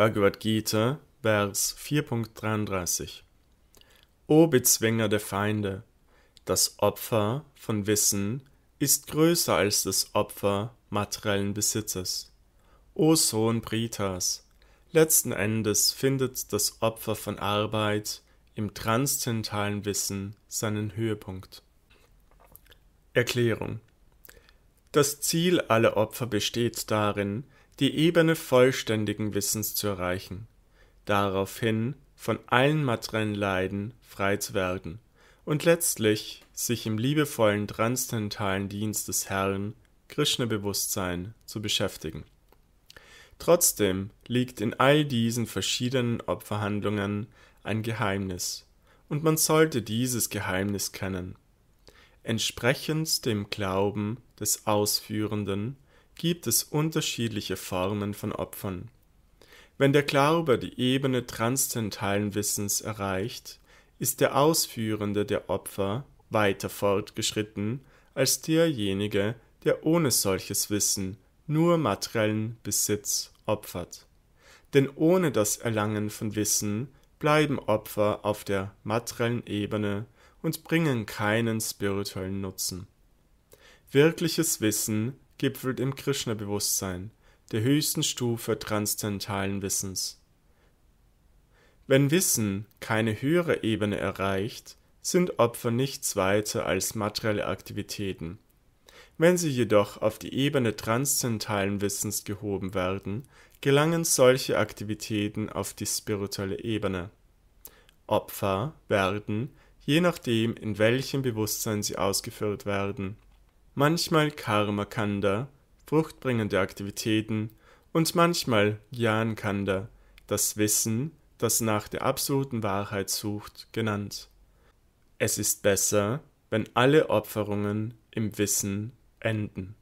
Bhagavad Gita, Vers 4.33 O Bezwinger der Feinde, das Opfer von Wissen ist größer als das Opfer materiellen Besitzes. O Sohn Pritas, letzten Endes findet das Opfer von Arbeit im transzendentalen Wissen seinen Höhepunkt. Erklärung Das Ziel aller Opfer besteht darin, die Ebene vollständigen Wissens zu erreichen, daraufhin von allen materiellen Leiden frei zu werden und letztlich sich im liebevollen transzendentalen Dienst des Herrn Krishna-Bewusstsein zu beschäftigen. Trotzdem liegt in all diesen verschiedenen Opferhandlungen ein Geheimnis, und man sollte dieses Geheimnis kennen. Entsprechend dem Glauben des Ausführenden gibt es unterschiedliche Formen von Opfern. Wenn der Glaube die Ebene transzendentalen Wissens erreicht, ist der Ausführende der Opfer weiter fortgeschritten als derjenige, der ohne solches Wissen nur materiellen Besitz opfert. Denn ohne das Erlangen von Wissen bleiben Opfer auf der materiellen Ebene und bringen keinen spirituellen Nutzen. Wirkliches Wissen gipfelt im Krishna-Bewusstsein, der höchsten Stufe transzendentalen Wissens. Wenn Wissen keine höhere Ebene erreicht, sind Opfer nichts weiter als materielle Aktivitäten. Wenn sie jedoch auf die Ebene transzendentalen Wissens gehoben werden, gelangen solche Aktivitäten auf die spirituelle Ebene. Opfer werden, je nachdem in welchem Bewusstsein sie ausgeführt werden, manchmal Karma-Kanda, fruchtbringende Aktivitäten und manchmal Gyan-Kanda, das Wissen, das nach der absoluten Wahrheit sucht, genannt. Es ist besser, wenn alle Opferungen im Wissen enden.